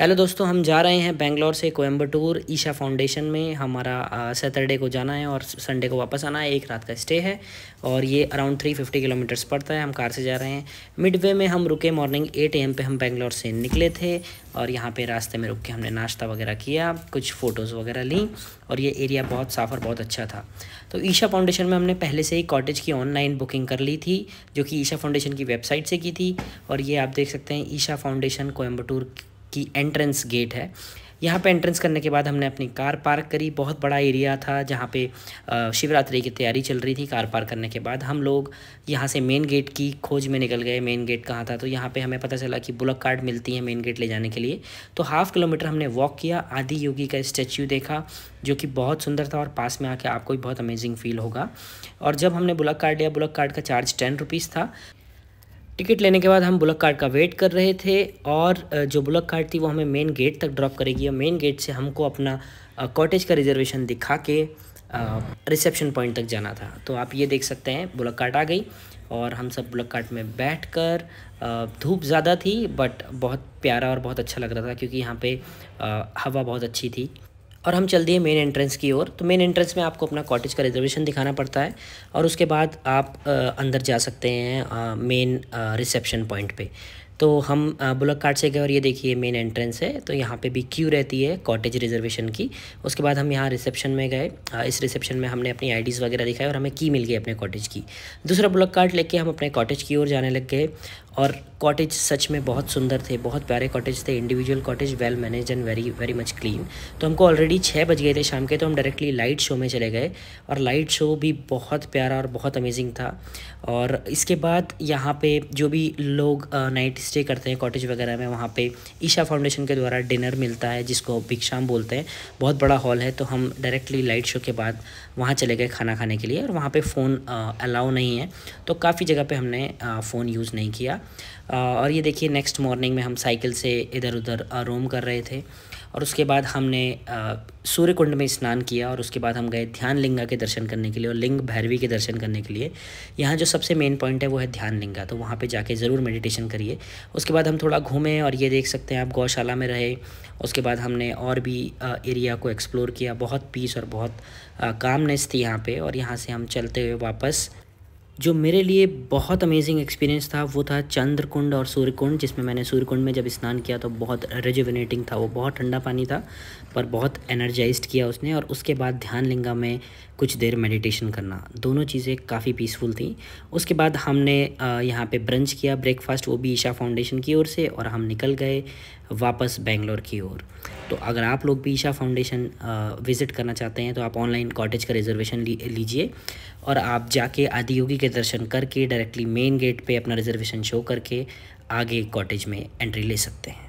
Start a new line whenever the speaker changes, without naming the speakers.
hello दोस्तों हम जा रहे हैं बेंगलोर से कोयम्बटूर ईशा फाउंडेशन में हमारा सैटरडे को जाना है और संडे को वापस आना है एक रात का स्टे है और ये अराउंड थ्री फिफ्टी किलोमीटर्स पड़ता है हम कार से जा रहे हैं मिडवे में हम रुके मॉर्निंग एट एम पे हम बेंगलोर से निकले थे और यहाँ पे रास्ते में रुक के हमने नाश्ता वगैरह किया कुछ फ़ोटोज़ वगैरह ली और ये एरिया बहुत साफ और बहुत अच्छा था तो ईशा फाउंडेशन में हमने पहले से ही कॉटेज की ऑनलाइन बुकिंग कर ली थी जो कि ईशा फाउंडेशन की वेबसाइट से की थी और ये आप देख सकते हैं ईशा फाउंडेशन कोयम्बटूर की एंट्रेंस गेट है यहाँ पे एंट्रेंस करने के बाद हमने अपनी कार पार्क करी बहुत बड़ा एरिया था जहाँ पे शिवरात्रि की तैयारी चल रही थी कार पार्क करने के बाद हम लोग यहाँ से मेन गेट की खोज में निकल गए मेन गेट कहाँ था तो यहाँ पे हमें पता चला कि बुलक कार्ड मिलती है मेन गेट ले जाने के लिए तो हाफ़ किलोमीटर हमने वॉक किया आदि योगी का स्टैचू देखा जो कि बहुत सुंदर था और पास में आके आपको भी बहुत अमेजिंग फील होगा और जब हमने बुलक कार्ड लिया बुलक कार्ड का चार्ज टेन रुपीज़ था टिकट लेने के बाद हम बुलक कार्ड का वेट कर रहे थे और जो बुलक कार्ड थी वो हमें मेन गेट तक ड्रॉप करेगी और मेन गेट से हमको अपना कॉटेज का रिजर्वेशन दिखा के रिसेप्शन पॉइंट तक जाना था तो आप ये देख सकते हैं बुलक कार्ड आ गई और हम सब बुलक कार्ड में बैठ कर धूप ज़्यादा थी बट बहुत प्यारा और बहुत अच्छा लग रहा था क्योंकि यहाँ पे हवा बहुत अच्छी थी और हम चल दिए मेन एंट्रेंस की ओर तो मेन एंट्रेंस में आपको अपना कॉटेज का रिजर्वेशन दिखाना पड़ता है और उसके बाद आप अंदर जा सकते हैं मेन रिसेप्शन पॉइंट पे तो हम बुलक कार्ड से गए और ये देखिए मेन एंट्रेंस है तो यहाँ पे भी क्यू रहती है कॉटेज रिजर्वेशन की उसके बाद हम यहाँ रिसेप्शन में गए इस रिसेप्शन में हमने अपनी आईडीज़ वगैरह दिखाई और हमें की मिल गई अपने कॉटेज की दूसरा बुलक कार्ड लेके हम अपने कॉटेज की ओर जाने लग गए और कॉटेज सच में बहुत सुंदर थे बहुत प्यारे कॉटेज थे individual cottage well manage and very very much clean तो हमको ऑलरेडी छः बज गए थे शाम के तो हम डायरेक्टली लाइट शो में चले गए और लाइट शो भी बहुत प्यारा और बहुत अमेजिंग था और इसके बाद यहाँ पे जो भी लोग नाइट स्टे करते हैं कॉटेज वगैरह में वहाँ पे ईशा फाउंडेशन के द्वारा डिनर मिलता है जिसको भिक्षाम बोलते हैं बहुत बड़ा हॉल है तो हम डायरेक्टली लाइट शो के बाद वहाँ चले गए खाना खाने के लिए और वहाँ पर फ़ोन अलाउ नहीं है तो काफ़ी जगह पर हमने फ़ोन यूज़ नहीं किया और ये देखिए नेक्स्ट मॉर्निंग में हम साइकिल से इधर उधर रोम कर रहे थे और उसके बाद हमने सूर्य कुंड में स्नान किया और उसके बाद हम गए ध्यान लिंगा के दर्शन करने के लिए और लिंग भैरवी के दर्शन करने के लिए यहाँ जो सबसे मेन पॉइंट है वो है ध्यान लिंगा तो वहाँ पे जाके ज़रूर मेडिटेशन करिए उसके बाद हम थोड़ा घूमें और ये देख सकते हैं आप गौशाला में रहे उसके बाद हमने और भी एरिया को एक्सप्लोर किया बहुत पीस और बहुत कामनेस थी यहाँ पर और यहाँ से हम चलते हुए वापस जो मेरे लिए बहुत अमेजिंग एक्सपीरियंस था वो था चंद्रकुंड और सूर्यकुंड जिसमें मैंने सूर्यकुंड में जब स्नान किया तो बहुत रेजुविनेटिंग था वो बहुत ठंडा पानी था पर बहुत एनर्जाइज किया उसने और उसके बाद ध्यान लिंगा में कुछ देर मेडिटेशन करना दोनों चीज़ें काफ़ी पीसफुल थी उसके बाद हमने यहाँ पे ब्रंच किया ब्रेकफास्ट वो भी ईशा फाउंडेशन की ओर से और हम निकल गए वापस बेंगलोर की ओर तो अगर आप लोग भी ईशा फाउंडेशन विज़िट करना चाहते हैं तो आप ऑनलाइन कॉटेज का रिजर्वेशन ली, लीजिए और आप जाके आदि योगी के दर्शन करके डायरेक्टली मेन गेट पर अपना रिजर्वेशन शो करके आगे कॉटेज में एंट्री ले सकते हैं